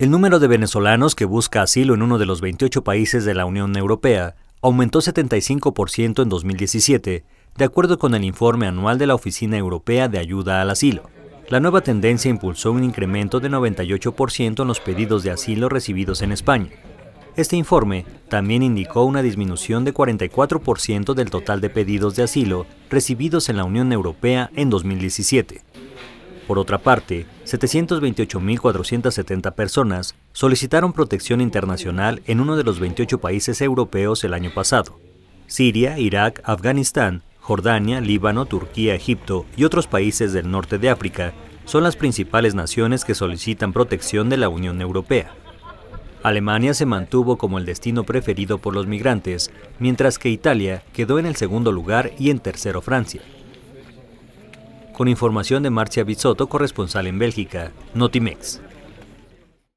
El número de venezolanos que busca asilo en uno de los 28 países de la Unión Europea aumentó 75% en 2017, de acuerdo con el informe anual de la Oficina Europea de Ayuda al Asilo. La nueva tendencia impulsó un incremento de 98% en los pedidos de asilo recibidos en España. Este informe también indicó una disminución de 44% del total de pedidos de asilo recibidos en la Unión Europea en 2017. Por otra parte, 728.470 personas solicitaron protección internacional en uno de los 28 países europeos el año pasado. Siria, Irak, Afganistán, Jordania, Líbano, Turquía, Egipto y otros países del norte de África son las principales naciones que solicitan protección de la Unión Europea. Alemania se mantuvo como el destino preferido por los migrantes, mientras que Italia quedó en el segundo lugar y en tercero Francia con información de Marcia Bizzotto, corresponsal en Bélgica, Notimex.